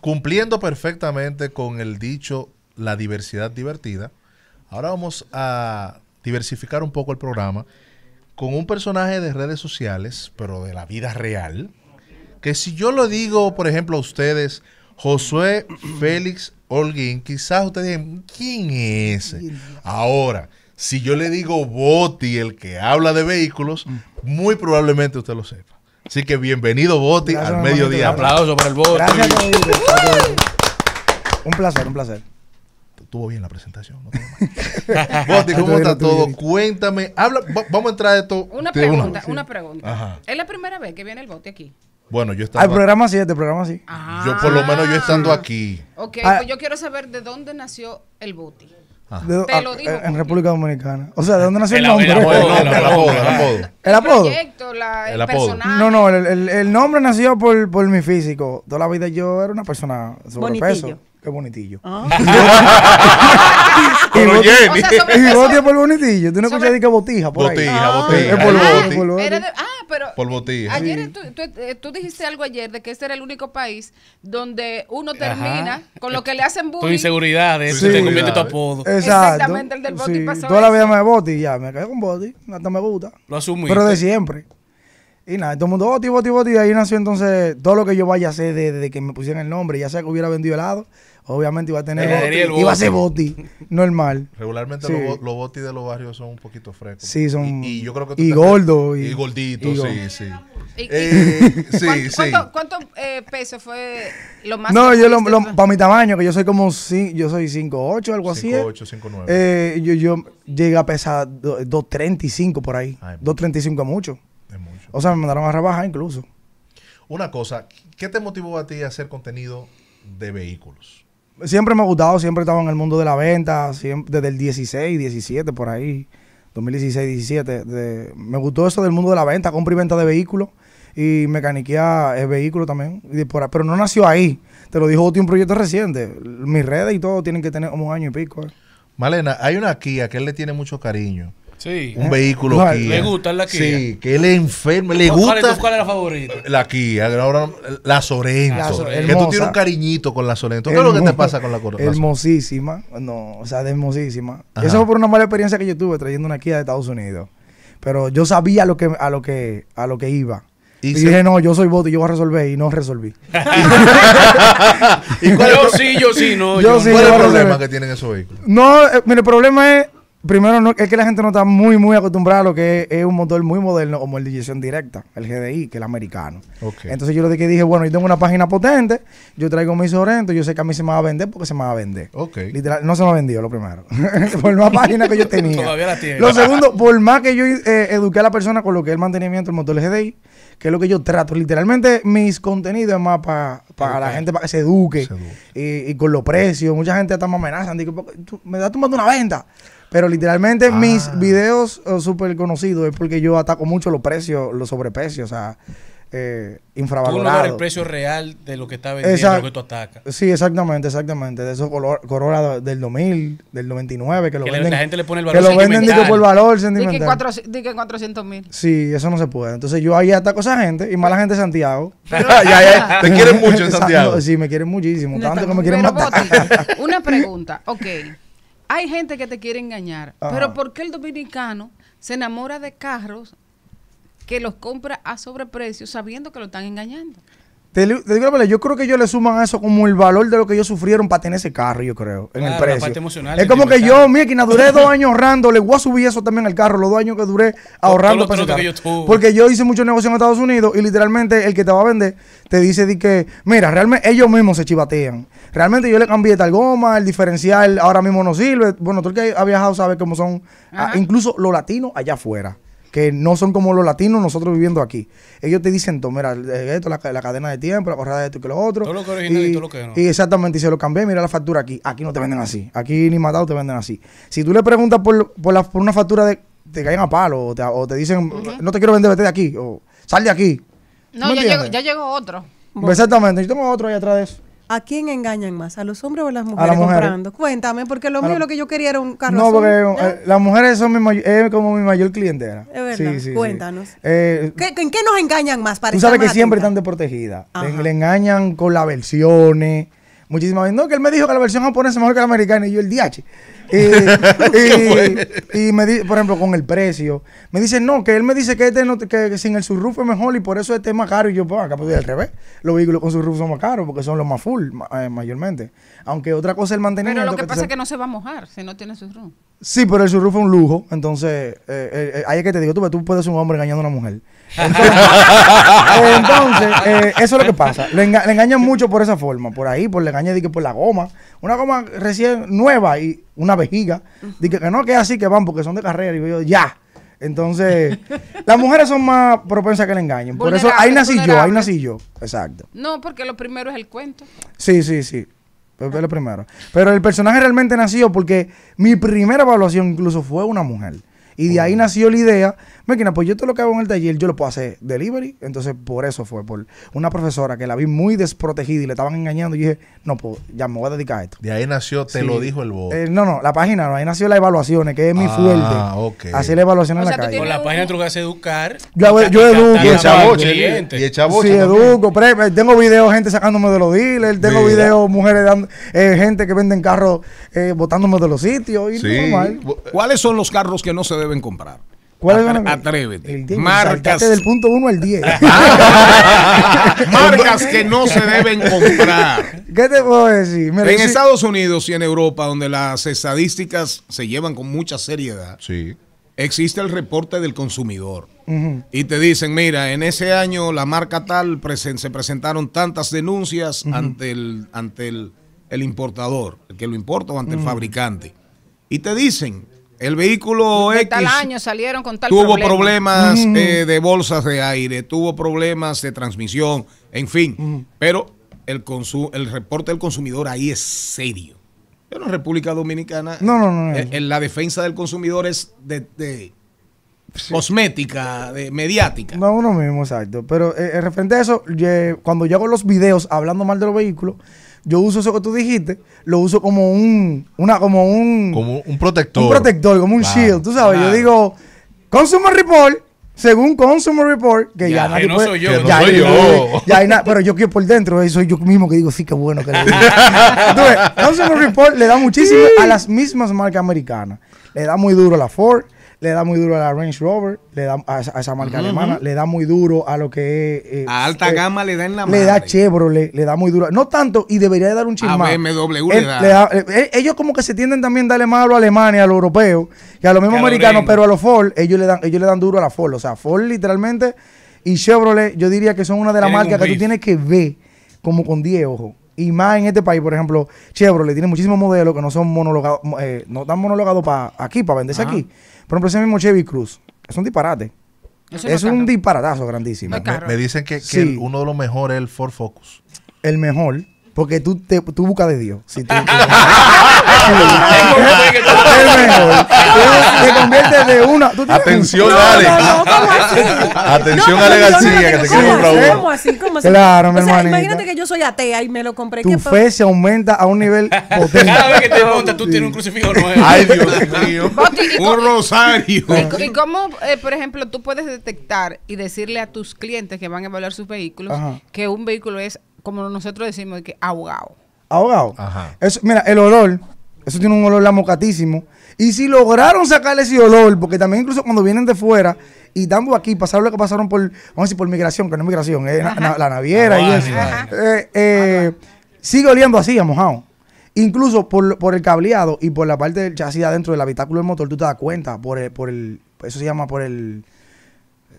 Cumpliendo perfectamente con el dicho la diversidad divertida, ahora vamos a diversificar un poco el programa con un personaje de redes sociales, pero de la vida real, que si yo lo digo, por ejemplo, a ustedes, Josué Félix Holguín, quizás ustedes digan, ¿quién es ese? Ahora, si yo le digo Boti, el que habla de vehículos, mm. muy probablemente usted lo sepa. Así que bienvenido, Boti, al mediodía. Aplauso para el Boti. Un placer, un placer. Tuvo bien la presentación. Boti, ¿cómo está todo? Cuéntame. vamos a entrar a esto. Una pregunta, una, pregunta. Es la primera vez que viene el Boti aquí. Bueno, yo estaba. Al programa sí, este programa sí. yo, por lo menos, yo estando ah. aquí. Ok, ah. pues yo quiero saber de dónde nació el Boti. Ah. Ah, en República Dominicana. O sea, ¿de dónde nació el, nombre? El apodo. El, apodo. El, apodo. Proyecto, No, no, el, nombre nació por, por mi físico. Toda la vida yo era una persona sobrepeso. Bonitillo. Qué bonitillo. Ah. y, o por bonitillo. Tú no escuchas que botija por botija, ahí. Botija, botija. Es por botija por botija. Ayer tú, eh, tú, dijiste algo ayer de que este era el único país donde uno termina con lo que le hacen bullying. Tu inseguridad, ese te convierte tu apodo. Exactamente, el del boti pasó. Toda la vida me boti, ya, me caí con boti, hasta me gusta. Lo asumí. Pero de siempre. Y nada, todo el mundo, oh, boti, boti, Boti, de ahí nació entonces todo lo que yo vaya a hacer desde, que me pusieron el nombre, ya sea que hubiera vendido helado, obviamente iba a tener boti, iba a ser Boti, normal. Regularmente los, los Boti de los barrios son un poquito frescos. Sí, son. Y, yo creo que y gordo. Y, gordito, sí, sí. Eh, ¿Cuánto, eh, peso fue lo más? No, yo lo, para mi tamaño, que yo soy como yo soy 5'8", algo así. 5'8", ¿eh? 5'9". Eh, yo, yo llegué a pesar 2'35 por ahí. 2'35 a mucho. O sea, me mandaron a rebajar incluso. Una cosa, ¿qué te motivó a ti a hacer contenido de vehículos? Siempre me ha gustado, siempre estaba en el mundo de la venta, desde el 16, 17, por ahí, 2016, 17. me gustó eso del mundo de la venta, compra y venta de vehículos y mecaniquea el vehículo también. pero no nació ahí, te lo dijo un proyecto reciente. Mis redes y todo tienen que tener como un año y pico. Eh. Malena, hay una Kia que él le tiene mucho cariño Sí. Un vehículo Le gusta la Kia. Sí, que él es enfermo. Le ¿Cuál Es, ¿Cuál es la favorita? La Kia. Ahora la Sorento. que tú tienes un cariñito con la Sorento. ¿Qué es lo que te pasa con la Corona? Hermosísima. No, o sea, de hermosísima. Eso fue por una mala experiencia que yo tuve trayendo una Kia de Estados Unidos. Pero yo sabía lo que, a lo que, a lo que iba. Y, dije, no, yo soy voto y yo voy a resolver. Y no resolví. yo sí, yo sí, no. Yo, sí, ¿Cuál es el problema que tienen esos vehículos? No, eh, mire, el problema es primero, no, es que la gente no está muy, muy acostumbrada a lo que es, un motor muy moderno como el digestión directa, el GDI, que es el americano. Entonces yo lo que dije, bueno, yo tengo una página potente, yo traigo mis Sorento, yo sé que a mí se me va a vender porque se me va a vender. Literal, no se me ha vendido, lo primero. por más página que yo tenía. Todavía la tiene. Lo segundo, por más que yo eh, eduqué a la persona con lo que es el mantenimiento del motor GDI, que es lo que yo trato. Literalmente, mis contenidos es más para la gente, para que se eduque. Y, con los precios, mucha gente hasta me amenaza, me da tomando una venta. Pero literalmente mis ah. videos oh, súper conocidos es porque yo ataco mucho los precios, los sobreprecios, o sea, eh, infravalorados. el precio real de lo que está vendiendo, exact lo que tú atacas. Sí, exactamente, exactamente. De esos color, Corolla del 2000, del 99, que lo venden. La gente le pone el valor Que lo venden que por valor sentimental. Dicen que, 400 mil. Sí, eso no se puede. Entonces yo ahí ataco a esa gente y más la gente de Santiago. ya, te quieren mucho en Santiago. sí, me quieren muchísimo. tanto que me quieren matar. una pregunta, ok hay gente que te quiere engañar, pero ¿por qué el dominicano se enamora de carros que los compra a sobreprecio sabiendo que lo están engañando? Te, digo la yo creo que ellos le suman a eso como el valor de lo que ellos sufrieron para tener ese carro, yo creo, en el precio. es como que yo, mi equina, duré dos años ahorrando, le voy a subir eso también al carro, los dos años que duré ahorrando Porque yo hice mucho negocio en Estados Unidos y literalmente el que te va a vender te dice de que, mira, realmente ellos mismos se chivatean. Realmente yo le cambié tal goma, el diferencial ahora mismo no sirve. Bueno, tú que ha viajado sabes cómo son, ah, incluso los latinos allá afuera que no son como los latinos nosotros viviendo aquí. Ellos te dicen, todo, mira, esto, la, cadena de tiempo, la correa de esto y que lo otro. Todo lo que original y, todo lo que no. Y exactamente, y se lo cambié, mira la factura aquí. Aquí no te venden así. Aquí ni matado te venden así. Si tú le preguntas por, por, la, por una factura, de, te caen a palo o te, dicen, no te quiero vender, vete de aquí o sal de aquí. No, ya llegó, ya llegó otro. Exactamente, yo tengo otro ahí atrás de eso. ¿A quién engañan más? ¿A los hombres o a las mujeres, comprando? Cuéntame, porque lo mío lo que yo quería era un carro No, porque eh, ¿eh? las mujeres son como mi mayor clientela. Es verdad. Cuéntanos. Eh, ¿En qué nos engañan más? Para tú sabes que siempre están desprotegidas. le, engañan con las versiones, muchísimas veces. No, que él me dijo que la versión japonesa es mejor que la americana y yo el DH. y, me dice, por ejemplo, con el precio. Me dice, no, que él me dice que este no, que, sin el surrufe es mejor y por eso este es más caro. Y yo, pues acá pues al revés. Los vehículos con surrufe son más caros porque son los más full eh, mayormente. Aunque otra cosa es el mantenimiento. Pero lo que, pasa es que no se va a mojar si no tiene surrufe. Sí, pero el surrufe es un lujo. Entonces, eh, eh, eh, ahí es que te digo, tú, tú puedes ser un hombre engañando a una mujer. Entonces, eh, eso es lo que pasa. Le, engañan mucho por esa forma, por ahí, por le engañan por la goma. Una goma recién nueva y una vejiga. dice que, no, que así que van porque son de carrera. Y yo, ya. Entonces, las mujeres son más propensas que le engañen. Por eso, ahí nací yo, ahí nací yo. Exacto. No, porque lo primero es el cuento. Sí, sí, sí. Lo primero. Pero el personaje realmente nació porque mi primera evaluación incluso fue una mujer. Y de ahí oh. nació la idea, máquina, pues yo todo lo que hago en el taller, yo lo puedo hacer delivery. Entonces, por eso fue, por una profesora que la vi muy desprotegida y le estaban engañando. Y dije, no, pues ya me voy a dedicar a esto. De ahí nació, te lo dijo el bote eh, no, no, la página, no, ahí nació la evaluaciones, que es mi ah, fuerte. así Hacer la evaluación en la calle. Con la página tú que a educar. Yo, educo. Y echaboche. Y Sí, educo. Eh, tengo videos, gente sacándome de los dealers. Tengo videos, mujeres dando, eh, gente que venden carros eh, botándome de los sitios. Y sí. normal. ¿Cuáles son los carros que no se deben comprar. ¿Cuál es atrévete. Marcas. Del punto 1 al 10. Marcas que no se deben comprar. ¿Qué te puedo decir? en Estados Unidos y en Europa, donde las estadísticas se llevan con mucha seriedad, sí. existe el reporte del consumidor. Y te dicen, mira, en ese año la marca tal se presentaron tantas denuncias ante, el, ante el, importador, el que lo importa o ante el fabricante. Y te dicen, el vehículo X tal año salieron con tuvo problemas eh, de bolsas de aire, tuvo problemas de transmisión, en fin. Pero el, el reporte del consumidor ahí es serio. Pero en República Dominicana, eh, la defensa del consumidor es de cosmética, mediática. No, uno mismo, exacto. Pero eh, eh referente a eso, cuando yo hago los videos hablando mal de los vehículos, yo uso eso que tú dijiste, lo uso como un, una, como un... Como un protector. Un protector, como un shield, tú sabes. Yo digo, Consumer Report, según Consumer Report, que ya, no soy yo, no yo. pero yo quiero por dentro eh, soy yo mismo que digo, sí, qué bueno que le Consumer Report le da muchísimo a las mismas marcas americanas. Le da muy duro a la Ford, le da muy duro a la Range Rover, le da a, esa marca alemana, le da muy duro a lo que es. Eh, a alta eh, gama le da en la mano. Le da Chevrolet, le da muy duro. No tanto, y debería de dar un chisme. A BMW le da. Eh, ellos como que se tienden también a darle más a los alemanes, a los europeos, Y a los mismos americanos, pero a los Ford, ellos le dan, ellos le dan duro a la Ford. O sea, Ford literalmente y Chevrolet, yo diría que son una de las marcas que tú tienes que ver como con 10 ojos. Y más en este país, por ejemplo, Chevrolet tiene muchísimos modelos que no son monologados, eh, no están monologados para aquí, para venderse aquí. Por ejemplo, ese mismo Chevy Cruz es un disparate. es un disparatazo grandísimo. me, dicen que, que uno de los mejores es el Ford Focus. El mejor. Porque tú, te, tú buscas de Dios. Si te conviertes de una. Atención, dale. Ale. Atención, Ale García, que te quiero comprar uno. así? ¿Cómo Claro, mi hermano. Imagínate que yo soy atea y me lo compré. Tu fe se aumenta a un nivel potente. Cada vez que te montas, tú tienes un crucifijo nuevo. Ay, Dios mío. Un rosario. ¿Y cómo, eh, por ejemplo, tú puedes detectar y decirle a tus clientes que van a evaluar sus vehículos que un vehículo es como nosotros decimos, que ahogado. Ahogado. Ajá. Eso, mira, el olor, eso tiene un olor lamocatísimo. Y si lograron sacarle ese olor, porque también incluso cuando vienen de fuera y dando aquí, pasaron lo que pasaron por, vamos a decir, por migración, que no es migración, es la naviera y eso. Eh, eh, sigue oliendo así, a mojado. Incluso por, por, el cableado y por la parte del chasis adentro del habitáculo del motor, tú te das cuenta por por el eso se llama por el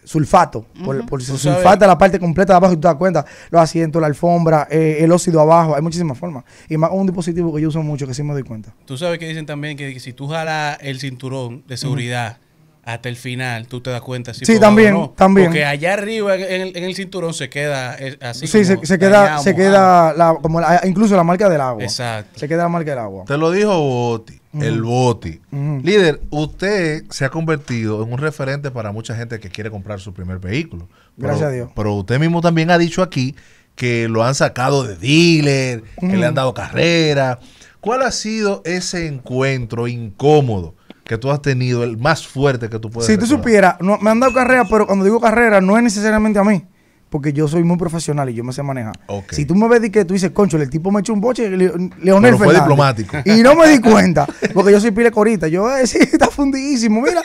sulfato. por, por sulfato sulfata la parte completa de abajo, y tú te das cuenta, los asientos, la alfombra, eh, el óxido abajo, hay muchísimas formas. Y más un dispositivo que yo uso mucho, que sí me doy cuenta. Tú sabes que dicen también que, si tú jalas el cinturón de seguridad, hasta el final tú te das cuenta si sí también también porque allá arriba en el, cinturón se queda eh, así sí se, queda se queda como incluso la marca del agua exacto se queda la marca del agua te lo dijo Boti el Boti líder usted se ha convertido en un referente para mucha gente que quiere comprar su primer vehículo gracias a Dios pero usted mismo también ha dicho aquí que lo han sacado de dealer que le han dado carrera ¿cuál ha sido ese encuentro incómodo que tú has tenido, el más fuerte que tú puedes Si tú supieras, me han dado carrera, pero cuando digo carrera, no es necesariamente a mí. Porque yo soy muy profesional y yo me sé manejar. Si tú me ves y que tú dices, concho, el tipo me echó un boche, Leonel pero fue diplomático. Y no me di cuenta, porque yo soy pile corita. Yo, eh, sí, está fundidísimo, mira.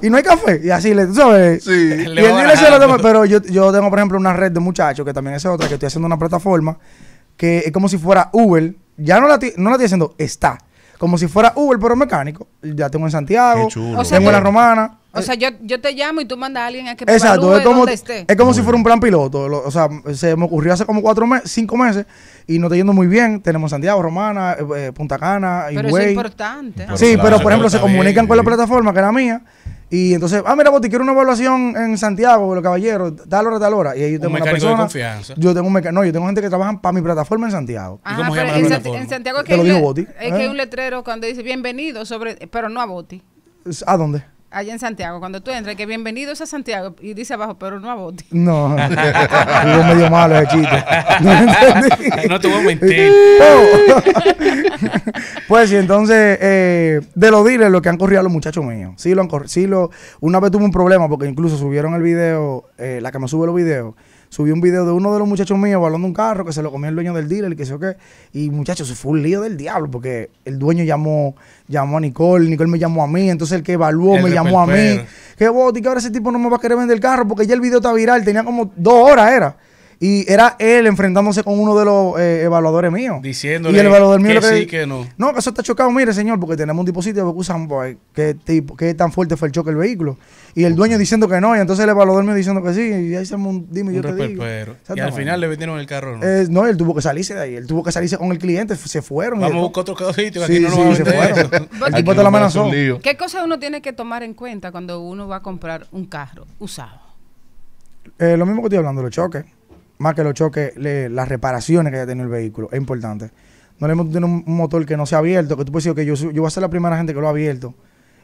Y, no hay café. Y así, le, sabes. Sí. Y lo Pero yo, tengo, por ejemplo, una red de muchachos, que también es otra, que estoy haciendo una plataforma, que es como si fuera Uber. Ya no la, no la estoy haciendo, está como si fuera Uber, pero mecánico. Ya tengo en Santiago, tengo en La Romana. O sea, yo, yo te llamo y tú mandas a alguien a que Exacto, es como, Es como si fuera un plan piloto. o sea, se me ocurrió hace como cuatro meses, cinco meses, y no te yendo muy bien. Tenemos Santiago, Romana, eh, eh, Punta Cana, Pero es importante. Sí, pero por ejemplo, se comunican con la plataforma que era mía y entonces, ah, mira, Boti, quiero una evaluación en Santiago, caballero caballeros, tal hora, tal hora. Y yo tengo un de confianza. Yo tengo no, yo tengo gente que trabaja para mi plataforma en Santiago. cómo en, Santiago es que, es que hay ¿eh? un letrero cuando dice bienvenido sobre, pero no a Boti. ¿A dónde? allá en Santiago, cuando tú entras, que bienvenidos a Santiago, y dice abajo, pero no a Boti. No, digo medio malo ese chiste. No, no te voy a mentir. Oh. pues sí, entonces, eh, de lo diles, lo que han corrido los muchachos míos. Sí, lo han corrido. lo, una vez tuve un problema, porque incluso subieron el video, eh, la que me sube los videos, subí un video de uno de los muchachos míos evaluando un carro que se lo comió el dueño del dealer, que sé qué. Y muchachos, se fue un lío del diablo, porque el dueño llamó, llamó a Nicole, Nicole me llamó a mí, entonces el que evaluó me llamó a mí. Que vos, ahora ese tipo no me va a querer vender el carro porque ya el video está viral, tenía como dos horas, era. Y era él enfrentándose con uno de los eh, evaluadores míos. Diciéndole y el evaluador que, sí, que no. No, que eso está chocado. Mire, señor, porque tenemos un dispositivo que usan pues, qué, tipo, qué tan fuerte fue el choque del vehículo. Y el dueño diciendo que no. Y entonces el evaluador mío diciendo que sí. Y ahí se montó dime yo Y al final le vendieron el carro, ¿no? Eh, no, él tuvo que salirse de ahí. Él tuvo que salirse con el cliente. Se fueron. Vamos a buscar otro sitio. Aquí no nos a la amenazó. ¿Qué cosas uno tiene que tomar en cuenta cuando uno va a comprar un carro usado? Eh, lo mismo que estoy hablando, los choques más que los choques, las reparaciones que haya tenido el vehículo. Es importante. No le hemos tenido un motor que no sea abierto, que tú puedes decir, que yo, yo voy a ser la primera gente que lo ha abierto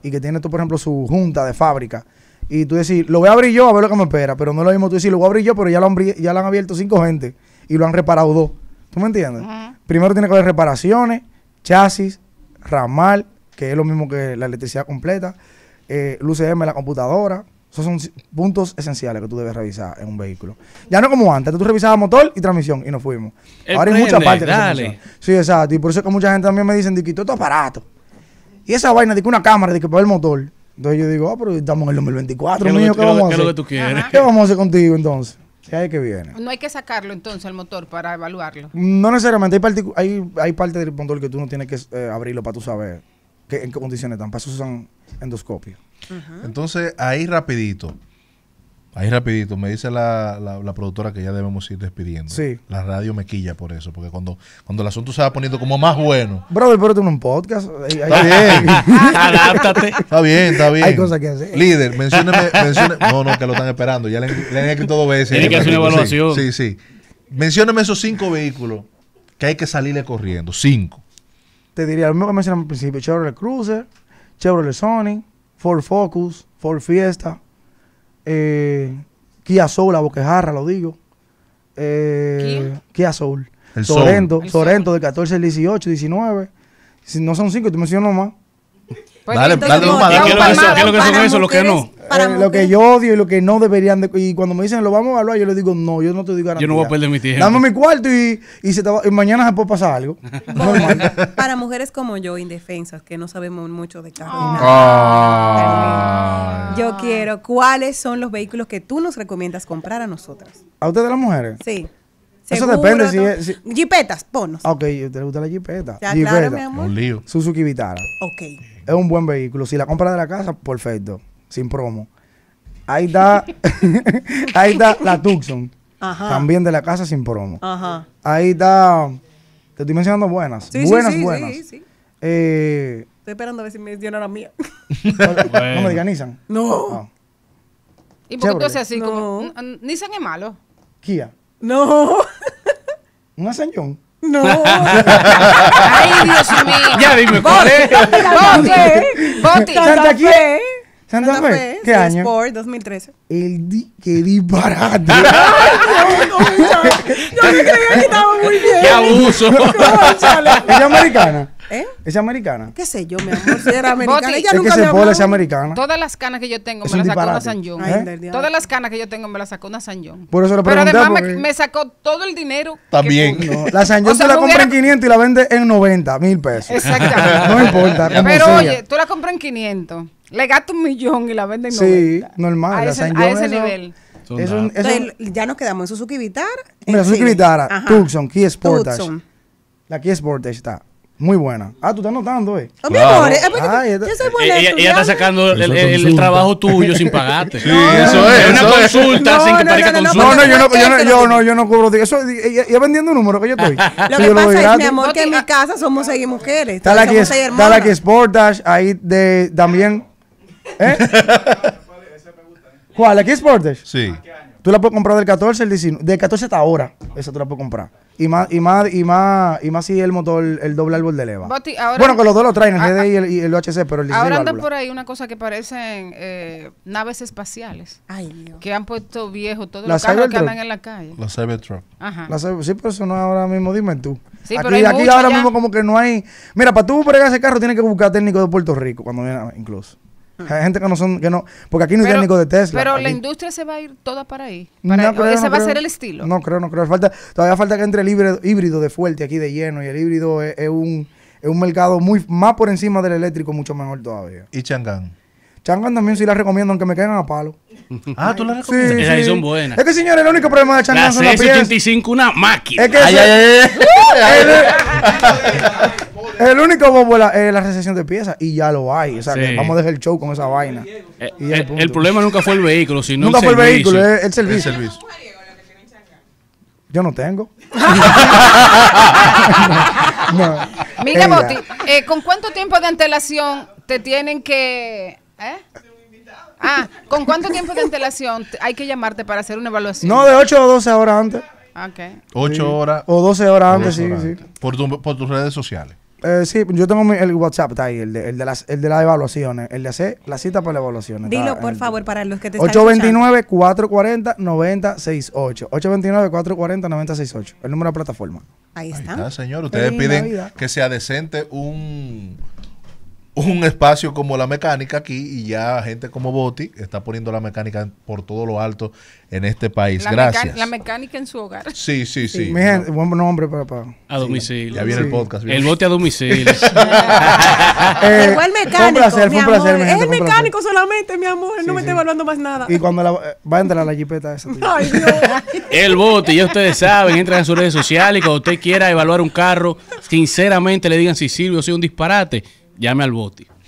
y que tiene, tú, por ejemplo, su junta de fábrica. Y tú decís, lo voy a abrir yo a ver lo que me espera, pero no es lo mismo tú decir, lo voy a abrir yo, pero ya lo han, ya lo han abierto cinco gente y lo han reparado dos. ¿Tú me entiendes? Primero tiene que haber reparaciones, chasis, ramal, que es lo mismo que la electricidad completa, eh, M la computadora, esos son puntos esenciales que tú debes revisar en un vehículo. Ya no como antes, tú revisabas motor y transmisión y nos fuimos. Ahora hay muchas partes dale. sí, exacto. Y por eso es que mucha gente también me dicen, Diquito, que todo aparato. Y esa vaina de que una cámara, de que para el motor. Entonces yo digo, ah, pero estamos en el 2024, ¿Qué niño, ¿qué, vamos a hacer? ¿Qué es lo que tú quieres? ¿Qué vamos a hacer contigo entonces? ¿Qué hay que viene? No hay que sacarlo entonces el motor para evaluarlo. No necesariamente, hay, parte del motor que tú no tienes que eh, abrirlo para tú saber ¿En qué condiciones están? Para eso usan endoscopio. Entonces, ahí rapidito. Ahí rapidito, me dice la, la, la, productora que ya debemos ir despidiendo. Sí. La radio me quilla por eso, porque cuando, cuando el asunto se va poniendo como más bueno. Brother, pero en un podcast. está bien. Adáptate. Está bien, está bien. Hay cosas que hacer. Líder, mencióneme, No, no, que lo están esperando. Ya le, han escrito dos veces. Tiene que hacer una evaluación. Sí, sí. sí. Mencióneme esos cinco vehículos que hay que salirle corriendo. Cinco te diría lo mismo que mencionamos al principio, Chevrolet Cruiser, Chevrolet Sony, Ford Focus, Ford Fiesta, eh, Kia Soul, la boquejarra, lo digo. Eh, ¿Kia? Soul. Sorento, Sorento del 14 al 18, 19. Si no son cinco, pues te menciono nomás. Dale, dale, dale, ¿Qué es lo que son eso? Lo que no. Eh, lo que yo odio y lo que no deberían y cuando me dicen lo vamos a evaluar yo le digo no yo no te digo nada. yo no voy a perder mi tiempo dame mi cuarto y, y, se mañana se puede pasar algo para mujeres como yo indefensas que no sabemos mucho de carro ah. yo quiero cuáles son los vehículos que tú nos recomiendas comprar a nosotras a ustedes las mujeres sí Eso depende. Si, Jipetas, ponos. Ok, ¿te gusta la jipeta? Ya, Claro, mi amor. Suzuki Vitara. Ok. Es un buen vehículo. Si la compra de la casa, perfecto sin promo. Ahí está, ahí está la Tucson. Ajá. También de la casa sin promo. Ajá. Ahí está. Te estoy mencionando buenas. Sí, buenas, sí, buenas. Sí, eh, estoy esperando a ver si me dieron la mía. ¿No me digan Nissan? No. ¿Y por qué tú haces así? No. Nissan es malo. Kia. No. ¿Una Sanjón? No. Ay, Dios mío. Ya dime cuál es. Santa qué? Santa, Santa ¿qué año? Sport 2013. El di que disparate. no, yo creía que estaba muy bien. Qué abuso. ¿Es americana? ¿Eh? ¿Es americana? ¿Qué sé yo, mi amor? era americana. Ella nunca se pone, americana. Todas las canas que yo tengo me las sacó una San John. Todas las canas que yo tengo me las sacó una San Por eso lo. Pero además me, sacó todo el dinero. También. la San John o la compras en 500 y la vende en 90 mil pesos. Exactamente. No importa. Pero oye, tú la compras en 500. Le gasta un millón y la venden sí, normal. A ese, nivel. ya nos quedamos en Suzuki Vitara. Mira, Suzuki Vitara, Tucson, Kia Sportage. La Key Sportage está muy buena. Ah, tú estás notando, eh. Oh, mi amor, Ay, yo soy buena. Ella, ella está sacando el, trabajo tuyo sin pagarte. sí, eso es. Una consulta sin que parezca consulta. No, no, yo no, yo no, yo no, yo Eso, ella, vendiendo un número que yo estoy. lo que pasa es, mi amor, que en mi casa somos seis mujeres. Está la que, está la Sportage ahí de, también ¿Eh? ¿Cuál? ¿Aquí Sportage? Sí. Ah, tú la puedes comprar del 14 al 19. Del 14 hasta ahora. Esa tú la puedes comprar. Y más, y más, y más, y más si el motor, el doble árbol de leva. bueno, que los dos lo traen, el GDI y, el, y el, UHC, pero el Ahora anda por ahí una cosa que parecen eh, naves espaciales. Ay, Dios. Que han puesto viejos todos los carros que andan en la calle. La Cybertruck. Ajá. sí, pero eso no es ahora mismo, dime tú. Sí, aquí, pero hay aquí ahora mismo como que no hay... Mira, para tú pegar ese carro tienes que buscar técnico de Puerto Rico, cuando viene incluso. Hay gente que no son, que no, porque aquí no hay técnico de Tesla. Pero la industria se va a ir toda para ahí. no ese va a ser el estilo. No creo, no creo. Falta, todavía falta que entre el híbrido, de fuerte aquí de lleno. Y el híbrido es, un, es un mercado muy más por encima del eléctrico, mucho mejor todavía. ¿Y Chang'an? Chang'an también sí la recomiendo, aunque me caigan a palo. Ah, tú la recomiendas. Sí, Esas son buenas. Es que, señores, el único problema de Chang'an son las piezas. 85 una máquina. Es que ay, ay. el único bombo la, la recesión de piezas y ya lo hay. vamos a dejar el show con esa vaina. Eh, eh, el, problema nunca fue el vehículo, sino Nunca el fue el servicio. vehículo, es el servicio. Yo no tengo. Mira, eh, ¿con cuánto tiempo de antelación te tienen que... ¿Eh? Ah, ¿con cuánto tiempo de antelación hay que llamarte para hacer una evaluación? No, de 8 o 12 horas antes. Ok. 8 horas. O 12 horas antes, sí, sí. Por, por tus redes sociales. Eh, sí, yo tengo el WhatsApp, está ahí, el de, las, de las evaluaciones, el de hacer la cita para las evaluaciones. Dilo, por favor, para los que te están 829-440-9068. 829-440-9068. El número de plataforma. Ahí está. Ahí señor. Ustedes piden que sea decente un un espacio como la mecánica aquí y ya gente como Boti está poniendo la mecánica por todo lo alto en este país. Gracias. La mecánica en su hogar. Sí, sí, sí. sí Buen nombre papá. A domicilio. ya viene el podcast. El Boti a domicilio. Eh, fue el mecánico. un placer, un placer. es el mecánico solamente, mi amor. no me está evaluando más nada. Y cuando la, eh, va a entrar la jipeta esa. Ay, Dios. el Boti, ya ustedes saben, entran en sus redes sociales y cuando usted quiera evaluar un carro, sinceramente le digan si sirve o si es un disparate llame al Boti.